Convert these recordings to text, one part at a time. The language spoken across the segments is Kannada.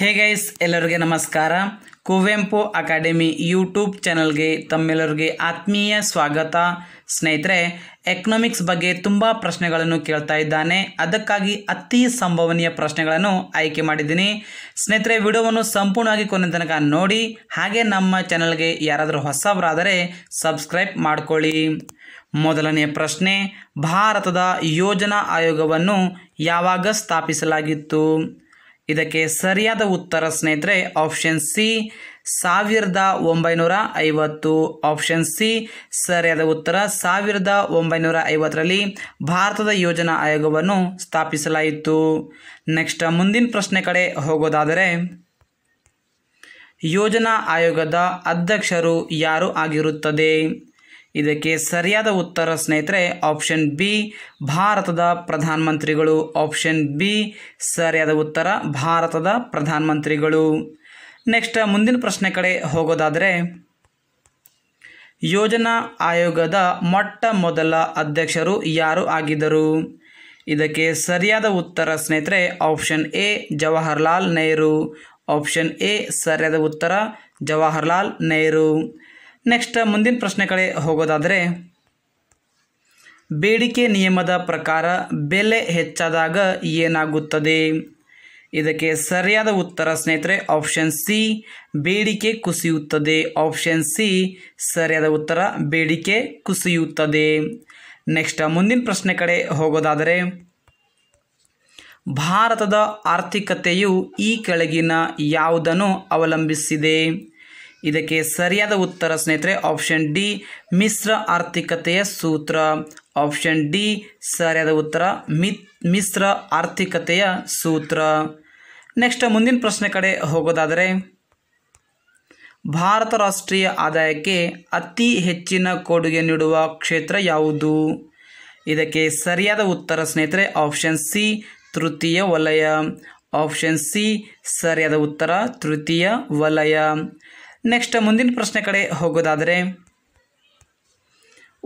ಹೇ ಗೈಸ್ ಎಲ್ಲರಿಗೆ ನಮಸ್ಕಾರ ಕುವೆಂಪು ಅಕಾಡೆಮಿ ಯೂಟ್ಯೂಬ್ ಚಾನಲ್ಗೆ ತಮ್ಮೆಲ್ಲರಿಗೆ ಆತ್ಮೀಯ ಸ್ವಾಗತ ಸ್ನೇಹಿತರೆ ಎಕನಾಮಿಕ್ಸ್ ಬಗ್ಗೆ ತುಂಬ ಪ್ರಶ್ನೆಗಳನ್ನು ಕೇಳ್ತಾ ಇದ್ದಾನೆ ಅದಕ್ಕಾಗಿ ಅತಿ ಸಂಭವನೀಯ ಪ್ರಶ್ನೆಗಳನ್ನು ಆಯ್ಕೆ ಮಾಡಿದ್ದೀನಿ ಸ್ನೇಹಿತರೆ ವಿಡಿಯೋವನ್ನು ಸಂಪೂರ್ಣವಾಗಿ ಕೊನೆ ತನಕ ನೋಡಿ ಹಾಗೆ ನಮ್ಮ ಚಾನಲ್ಗೆ ಯಾರಾದರೂ ಹೊಸವರಾದರೆ ಸಬ್ಸ್ಕ್ರೈಬ್ ಮಾಡಿಕೊಳ್ಳಿ ಮೊದಲನೆಯ ಪ್ರಶ್ನೆ ಭಾರತದ ಯೋಜನಾ ಆಯೋಗವನ್ನು ಯಾವಾಗ ಸ್ಥಾಪಿಸಲಾಗಿತ್ತು ಇದಕ್ಕೆ ಸರಿಯಾದ ಉತ್ತರ ಸ್ನೇಹಿತರೆ ಆಪ್ಷನ್ ಸಿ ಸಾವಿರದ ಒಂಬೈನೂರ ಐವತ್ತು ಆಪ್ಷನ್ ಸಿ ಸರಿಯಾದ ಉತ್ತರ ಸಾವಿರದ ಒಂಬೈನೂರ ಐವತ್ತರಲ್ಲಿ ಭಾರತದ ಯೋಜನಾ ಆಯೋಗವನ್ನು ಸ್ಥಾಪಿಸಲಾಯಿತು ನೆಕ್ಸ್ಟ್ ಮುಂದಿನ ಪ್ರಶ್ನೆ ಕಡೆ ಹೋಗೋದಾದರೆ ಯೋಜನಾ ಆಯೋಗದ ಅಧ್ಯಕ್ಷರು ಯಾರು ಆಗಿರುತ್ತದೆ ಇದಕ್ಕೆ ಸರಿಯಾದ ಉತ್ತರ ಸ್ನೇಹಿತರೆ ಆಪ್ಷನ್ ಬಿ ಭಾರತದ ಪ್ರಧಾನಮಂತ್ರಿಗಳು ಆಪ್ಷನ್ ಬಿ ಸರಿಯಾದ ಉತ್ತರ ಭಾರತದ ಪ್ರಧಾನಮಂತ್ರಿಗಳು ನೆಕ್ಸ್ಟ್ ಮುಂದಿನ ಪ್ರಶ್ನೆ ಕಡೆ ಹೋಗೋದಾದರೆ ಯೋಜನಾ ಆಯೋಗದ ಮೊಟ್ಟ ಮೊದಲ ಅಧ್ಯಕ್ಷರು ಯಾರು ಆಗಿದ್ದರು ಇದಕ್ಕೆ ಸರಿಯಾದ ಉತ್ತರ ಸ್ನೇಹಿತರೆ option A Jawaharlal Nehru option A ಸರಿಯಾದ ಉತ್ತರ ಜವಾಹರ್ಲಾಲ್ ನೆಹರು ನೆಕ್ಸ್ಟ್ ಮುಂದಿನ ಪ್ರಶ್ನೆ ಕಡೆ ಹೋಗೋದಾದರೆ ಬೇಡಿಕೆ ನಿಯಮದ ಪ್ರಕಾರ ಬೆಲೆ ಹೆಚ್ಚಾದಾಗ ಏನಾಗುತ್ತದೆ ಇದಕ್ಕೆ ಸರಿಯಾದ ಉತ್ತರ ಸ್ನೇಹಿತರೆ ಆಪ್ಷನ್ ಸಿ ಬೇಡಿಕೆ ಕುಸಿಯುತ್ತದೆ ಆಪ್ಷನ್ ಸಿ ಸರಿಯಾದ ಉತ್ತರ ಬೇಡಿಕೆ ಕುಸಿಯುತ್ತದೆ ನೆಕ್ಸ್ಟ್ ಮುಂದಿನ ಪ್ರಶ್ನೆ ಕಡೆ ಹೋಗೋದಾದರೆ ಭಾರತದ ಆರ್ಥಿಕತೆಯು ಈ ಕೆಳಗಿನ ಯಾವುದನ್ನು ಅವಲಂಬಿಸಿದೆ ಇದಕ್ಕೆ ಸರಿಯಾದ ಉತ್ತರ ಸ್ನೇಹಿತರೆ ಆಪ್ಷನ್ ಡಿ ಮಿಶ್ರ ಆರ್ಥಿಕತೆಯ ಸೂತ್ರ ಆಪ್ಷನ್ ಡಿ ಸರಿಯಾದ ಉತ್ತರ ಮಿ ಮಿಶ್ರ ಆರ್ಥಿಕತೆಯ ಸೂತ್ರ ನೆಕ್ಸ್ಟ್ ಮುಂದಿನ ಪ್ರಶ್ನೆ ಕಡೆ ಹೋಗೋದಾದರೆ ಭಾರತ ರಾಷ್ಟ್ರೀಯ ಆದಾಯಕ್ಕೆ ಅತಿ ಹೆಚ್ಚಿನ ಕೊಡುಗೆ ನೀಡುವ ಕ್ಷೇತ್ರ ಯಾವುದು ಇದಕ್ಕೆ ಸರಿಯಾದ ಉತ್ತರ ಸ್ನೇಹಿತರೆ ಆಪ್ಷನ್ ಸಿ ತೃತೀಯ ವಲಯ ಆಪ್ಷನ್ ಸಿ ಸರಿಯಾದ ಉತ್ತರ ತೃತೀಯ ವಲಯ ನೆಕ್ಸ್ಟ್ ಮುಂದಿನ ಪ್ರಶ್ನೆ ಕಡೆ ಹೋಗೋದಾದರೆ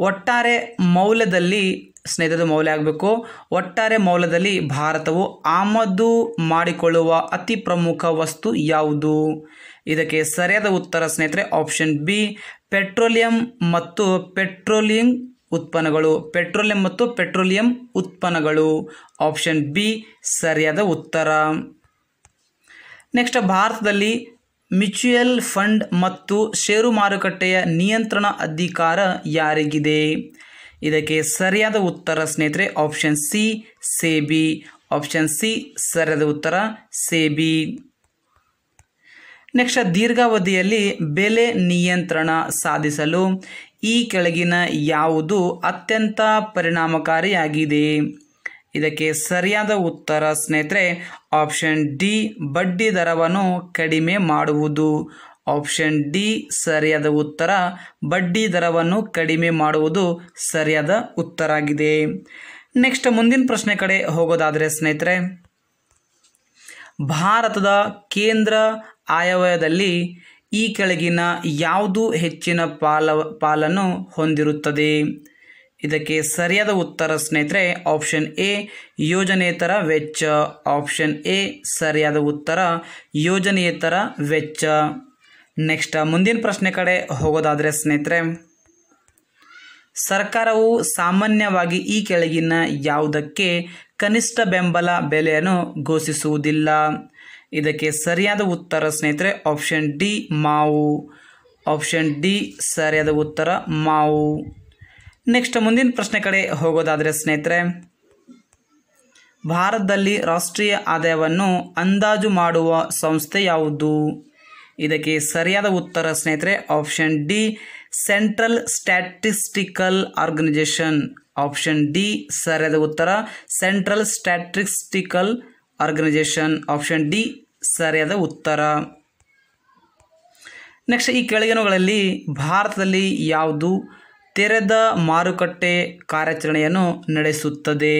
ಒಟ್ಟಾರೆ ಮೌಲ್ಯದಲ್ಲಿ ಸ್ನೇಹಿತದ ಮೌಲ್ಯ ಆಗಬೇಕು ಒಟ್ಟಾರೆ ಮೌಲ್ಯದಲ್ಲಿ ಭಾರತವು ಆಮದು ಮಾಡಿಕೊಳ್ಳುವ ಅತಿ ಪ್ರಮುಖ ವಸ್ತು ಯಾವುದು ಇದಕ್ಕೆ ಸರಿಯಾದ ಉತ್ತರ ಸ್ನೇಹಿತರೆ ಆಪ್ಷನ್ ಬಿ ಪೆಟ್ರೋಲಿಯಂ ಮತ್ತು ಪೆಟ್ರೋಲಿಯಂ ಉತ್ಪನ್ನಗಳು ಪೆಟ್ರೋಲಿಯಂ ಮತ್ತು ಪೆಟ್ರೋಲಿಯಂ ಉತ್ಪನ್ನಗಳು ಆಪ್ಷನ್ ಬಿ ಸರಿಯಾದ ಉತ್ತರ ನೆಕ್ಸ್ಟ್ ಭಾರತದಲ್ಲಿ ಮ್ಯೂಚುಯಲ್ ಫಂಡ್ ಮತ್ತು ಷೇರು ಮಾರುಕಟ್ಟೆಯ ನಿಯಂತ್ರಣ ಅಧಿಕಾರ ಯಾರಿಗಿದೆ ಇದಕ್ಕೆ ಸರಿಯಾದ ಉತ್ತರ ಸ್ನೇಹಿತರೆ option C SEBI option C ಸರಿಯಾದ ಉತ್ತರ ಸೇಬಿ ನೆಕ್ಸ್ಟ್ ದೀರ್ಘಾವಧಿಯಲ್ಲಿ ಬೆಲೆ ನಿಯಂತ್ರಣ ಸಾಧಿಸಲು ಈ ಕೆಳಗಿನ ಯಾವುದು ಅತ್ಯಂತ ಪರಿಣಾಮಕಾರಿಯಾಗಿದೆ ಇದಕ್ಕೆ ಸರಿಯಾದ ಉತ್ತರ ಸ್ನೇಹಿತರೆ ಆಪ್ಷನ್ ಡಿ ಬಡ್ಡಿ ದರವನ್ನು ಕಡಿಮೆ ಮಾಡುವುದು ಆಪ್ಷನ್ ಡಿ ಸರಿಯಾದ ಉತ್ತರ ಬಡ್ಡಿ ದರವನ್ನು ಕಡಿಮೆ ಮಾಡುವುದು ಸರಿಯಾದ ಉತ್ತರ ಆಗಿದೆ ನೆಕ್ಸ್ಟ್ ಮುಂದಿನ ಪ್ರಶ್ನೆ ಕಡೆ ಹೋಗೋದಾದರೆ ಸ್ನೇಹಿತರೆ ಭಾರತದ ಕೇಂದ್ರ ಆಯವ್ಯದಲ್ಲಿ ಈ ಕೆಳಗಿನ ಯಾವುದು ಹೆಚ್ಚಿನ ಪಾಲ ಪಾಲನ್ನು ಹೊಂದಿರುತ್ತದೆ ಇದಕ್ಕೆ ಸರಿಯಾದ ಉತ್ತರ ಸ್ನೇಹಿತರೆ ಆಪ್ಷನ್ ಎ ಯೋಜನೇತರ ವೆಚ್ಚ ಆಪ್ಷನ್ ಎ ಸರಿಯಾದ ಉತ್ತರ ಯೋಜನೆಯೇತರ ವೆಚ್ಚ ನೆಕ್ಸ್ಟ್ ಮುಂದಿನ ಪ್ರಶ್ನೆ ಕಡೆ ಹೋಗೋದಾದರೆ ಸ್ನೇಹಿತರೆ ಸರ್ಕಾರವು ಸಾಮಾನ್ಯವಾಗಿ ಈ ಕೆಳಗಿನ ಯಾವುದಕ್ಕೆ ಕನಿಷ್ಠ ಬೆಂಬಲ ಬೆಲೆಯನ್ನು ಘೋಷಿಸುವುದಿಲ್ಲ ಇದಕ್ಕೆ ಸರಿಯಾದ ಉತ್ತರ ಸ್ನೇಹಿತರೆ ಆಪ್ಷನ್ ಡಿ ಮಾವು ಆಪ್ಷನ್ ಡಿ ಸರಿಯಾದ ಉತ್ತರ ಮಾವು ನೆಕ್ಸ್ಟ್ ಮುಂದಿನ ಪ್ರಶ್ನೆ ಕಡೆ ಹೋಗೋದಾದರೆ ಸ್ನೇಹಿತರೆ ಭಾರತದಲ್ಲಿ ರಾಷ್ಟ್ರೀಯ ಆದಾಯವನ್ನು ಅಂದಾಜು ಮಾಡುವ ಸಂಸ್ಥೆ ಯಾವುದು ಇದಕ್ಕೆ ಸರಿಯಾದ ಉತ್ತರ ಸ್ನೇಹಿತರೆ option D central statistical organisation option D ಸರಿಯಾದ ಉತ್ತರ central statistical organisation option D ಸರಿಯಾದ ಉತ್ತರ ನೆಕ್ಸ್ಟ್ ಈ ಕೆಳಗಿನಗಳಲ್ಲಿ ಭಾರತದಲ್ಲಿ ಯಾವುದು ತೆರೆದ ಮಾರುಕಟ್ಟೆ ಕಾರ್ಯಾಚರಣೆಯನ್ನು ನಡೆಸುತ್ತದೆ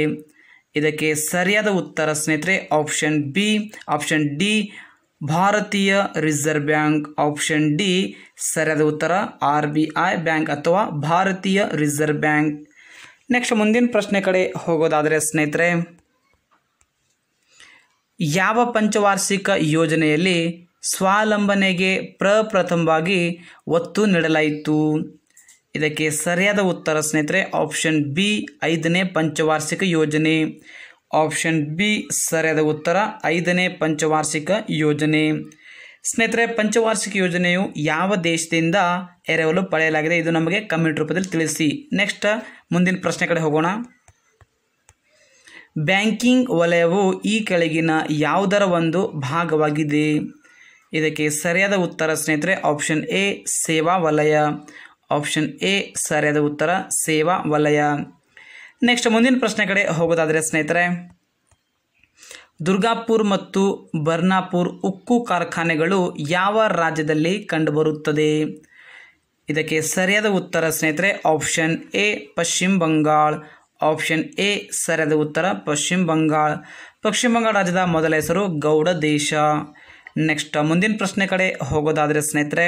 ಇದಕ್ಕೆ ಸರಿಯಾದ ಉತ್ತರ ಸ್ನೇಹಿತರೆ ಆಪ್ಷನ್ ಬಿ ಆಪ್ಷನ್ ಡಿ ಭಾರತೀಯ ರಿಸರ್ವ್ ಬ್ಯಾಂಕ್ ಆಪ್ಷನ್ ಡಿ ಸರಿಯಾದ ಉತ್ತರ ಆರ್ ಬಿ ಐ ಬ್ಯಾಂಕ್ ಅಥವಾ ಭಾರತೀಯ ರಿಸರ್ವ್ ಬ್ಯಾಂಕ್ ನೆಕ್ಸ್ಟ್ ಮುಂದಿನ ಪ್ರಶ್ನೆ ಕಡೆ ಹೋಗೋದಾದರೆ ಸ್ನೇಹಿತರೆ ಯಾವ ಪಂಚವಾರ್ಷಿಕ ಯೋಜನೆಯಲ್ಲಿ ಸ್ವಾವಲಂಬನೆಗೆ ಪ್ರಪ್ರಥಮವಾಗಿ ಒತ್ತು ನೀಡಲಾಯಿತು ಇದಕ್ಕೆ ಸರಿಯಾದ ಉತ್ತರ ಸ್ನೇಹಿತರೆ ಆಪ್ಷನ್ ಬಿ ಐದನೇ ಪಂಚವಾರ್ಷಿಕ ಯೋಜನೆ ಆಪ್ಷನ್ ಬಿ ಸರಿಯಾದ ಉತ್ತರ ಐದನೇ ಪಂಚವಾರ್ಷಿಕ ಯೋಜನೆ ಸ್ನೇಹಿತರೆ ಪಂಚವಾರ್ಷಿಕ ಯೋಜನೆಯು ಯಾವ ದೇಶದಿಂದ ಎರವಲು ಪಡೆಯಲಾಗಿದೆ ಇದು ನಮಗೆ ಕಮೆಂಟ್ ರೂಪದಲ್ಲಿ ತಿಳಿಸಿ ನೆಕ್ಸ್ಟ್ ಮುಂದಿನ ಪ್ರಶ್ನೆ ಕಡೆ ಹೋಗೋಣ ಬ್ಯಾಂಕಿಂಗ್ ವಲಯವು ಈ ಕೆಳಗಿನ ಯಾವುದರ ಒಂದು ಭಾಗವಾಗಿದೆ ಇದಕ್ಕೆ ಸರಿಯಾದ ಉತ್ತರ ಸ್ನೇಹಿತರೆ ಆಪ್ಷನ್ ಎ ಸೇವಾ ವಲಯ ಆಪ್ಷನ್ ಎ ಸರಿಯಾದ ಉತ್ತರ ಸೇವಾ ವಲಯ ನೆಕ್ಸ್ಟ್ ಮುಂದಿನ ಪ್ರಶ್ನೆ ಕಡೆ ಹೋಗೋದಾದರೆ ಸ್ನೇಹಿತರೆ ದುರ್ಗಾಪುರ್ ಮತ್ತು ಬರ್ನಾಪುರ್ ಉಕ್ಕು ಕಾರ್ಖಾನೆಗಳು ಯಾವ ರಾಜ್ಯದಲ್ಲಿ ಕಂಡುಬರುತ್ತದೆ ಇದಕ್ಕೆ ಸರಿಯಾದ ಉತ್ತರ ಸ್ನೇಹಿತರೆ ಆಪ್ಷನ್ ಎ ಪಶ್ಚಿಮ ಬಂಗಾಳ ಆಪ್ಷನ್ ಎ ಸರಿಯಾದ ಉತ್ತರ ಪಶ್ಚಿಮ ಬಂಗಾಳ ಪಶ್ಚಿಮ ಬಂಗಾಳ ರಾಜ್ಯದ ಮೊದಲ ಹೆಸರು ಗೌಡ ದೇಶ ನೆಕ್ಸ್ಟ್ ಮುಂದಿನ ಪ್ರಶ್ನೆ ಕಡೆ ಹೋಗೋದಾದರೆ ಸ್ನೇಹಿತರೆ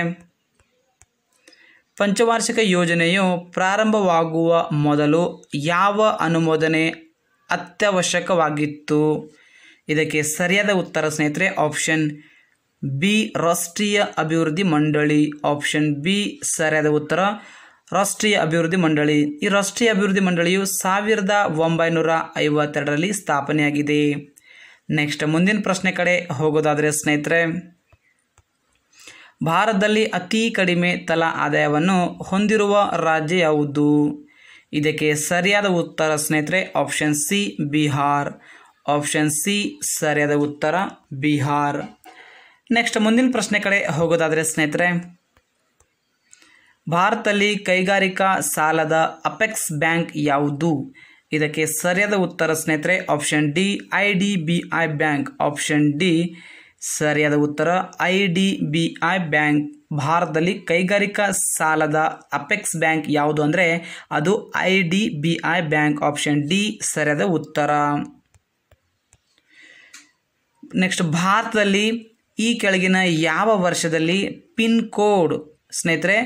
ಪಂಚವಾರ್ಷಿಕ ಯೋಜನೆಯು ಪ್ರಾರಂಭವಾಗುವ ಮೊದಲು ಯಾವ ಅನುಮೋದನೆ ಅತ್ಯವಶ್ಯಕವಾಗಿತ್ತು ಇದಕ್ಕೆ ಸರಿಯಾದ ಉತ್ತರ ಸ್ನೇಹಿತರೆ ಆಪ್ಷನ್ ಬಿ ರಾಷ್ಟ್ರೀಯ ಅಭಿವೃದ್ಧಿ ಮಂಡಳಿ ಆಪ್ಷನ್ ಬಿ ಸರಿಯಾದ ಉತ್ತರ ರಾಷ್ಟ್ರೀಯ ಅಭಿವೃದ್ಧಿ ಮಂಡಳಿ ಈ ರಾಷ್ಟ್ರೀಯ ಅಭಿವೃದ್ಧಿ ಮಂಡಳಿಯು ಸಾವಿರದ ಒಂಬೈನೂರ ಐವತ್ತೆರಡರಲ್ಲಿ ಸ್ಥಾಪನೆಯಾಗಿದೆ ನೆಕ್ಸ್ಟ್ ಮುಂದಿನ ಪ್ರಶ್ನೆ ಕಡೆ ಹೋಗೋದಾದರೆ ಸ್ನೇಹಿತರೆ ಭಾರತದಲ್ಲಿ ಅತಿ ಕಡಿಮೆ ತಲಾ ಆದಾಯವನ್ನು ಹೊಂದಿರುವ ರಾಜ್ಯ ಯಾವುದು ಇದಕ್ಕೆ ಸರಿಯಾದ ಉತ್ತರ ಸ್ನೇಹಿತರೆ option C Bihar option C ಸರಿಯಾದ ಉತ್ತರ ಬಿಹಾರ್ ನೆಕ್ಸ್ಟ್ ಮುಂದಿನ ಪ್ರಶ್ನೆ ಕಡೆ ಹೋಗೋದಾದರೆ ಸ್ನೇಹಿತರೆ ಭಾರತದಲ್ಲಿ ಕೈಗಾರಿಕಾ ಸಾಲದ ಅಪೆಕ್ಸ್ ಬ್ಯಾಂಕ್ ಯಾವುದು ಇದಕ್ಕೆ ಸರಿಯಾದ ಉತ್ತರ ಸ್ನೇಹಿತರೆ option D I D B I bank option D ಸರಿಯಾದ ಉತ್ತರ I D B I bank ಭಾರತದಲ್ಲಿ ಕೈಗಾರಿಕಾ ಸಾಲದ ಅಪೆಕ್ಸ್ ಬ್ಯಾಂಕ್ ಯಾವುದು ಅಂದರೆ ಅದು I D B I bank option D ಸರಿಯಾದ ಉತ್ತರ ನೆಕ್ಸ್ಟ್ ಭಾರತದಲ್ಲಿ ಈ ಕೆಳಗಿನ ಯಾವ ವರ್ಷದಲ್ಲಿ ಪಿನ್ ಕೋಡ್ ಸ್ನೇಹಿತರೆ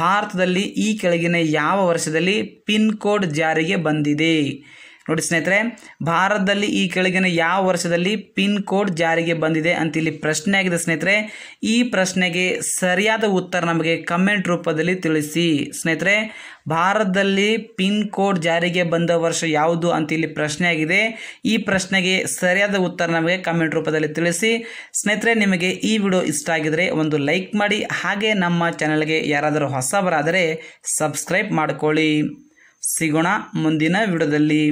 ಭಾರತದಲ್ಲಿ ಈ ಕೆಳಗಿನ ಯಾವ ವರ್ಷದಲ್ಲಿ ಪಿನ್ ಕೋಡ್ ಜಾರಿಗೆ ಬಂದಿದೆ ನೋಡಿ ಸ್ನೇಹಿತರೆ ಭಾರತದಲ್ಲಿ ಈ ಕೆಳಗಿನ ಯಾವ ವರ್ಷದಲ್ಲಿ ಪಿನ್ ಕೋಡ್ ಜಾರಿಗೆ ಬಂದಿದೆ ಅಂತ ಇಲ್ಲಿ ಪ್ರಶ್ನೆ ಆಗಿದೆ ಸ್ನೇಹಿತರೆ ಈ ಪ್ರಶ್ನೆಗೆ ಸರಿಯಾದ ಉತ್ತರ ನಮಗೆ ಕಮೆಂಟ್ ರೂಪದಲ್ಲಿ ತಿಳಿಸಿ ಸ್ನೇಹಿತರೆ ಭಾರತದಲ್ಲಿ ಪಿನ್ ಕೋಡ್ ಜಾರಿಗೆ ಬಂದ ವರ್ಷ ಯಾವುದು ಅಂತ ಇಲ್ಲಿ ಪ್ರಶ್ನೆ ಆಗಿದೆ ಈ ಪ್ರಶ್ನೆಗೆ ಸರಿಯಾದ ಉತ್ತರ ನಮಗೆ ಕಮೆಂಟ್ ರೂಪದಲ್ಲಿ ತಿಳಿಸಿ ಸ್ನೇಹಿತರೆ ನಿಮಗೆ ಈ ವಿಡಿಯೋ ಇಷ್ಟ ಆಗಿದರೆ ಒಂದು ಲೈಕ್ ಮಾಡಿ ಹಾಗೆ ನಮ್ಮ ಚಾನಲ್ಗೆ ಯಾರಾದರೂ ಹೊಸಬರಾದರೆ ಸಬ್ಸ್ಕ್ರೈಬ್ ಮಾಡಿಕೊಳ್ಳಿ ಸಿಗೋಣ ಮುಂದಿನ ವಿಡಿಯೋದಲ್ಲಿ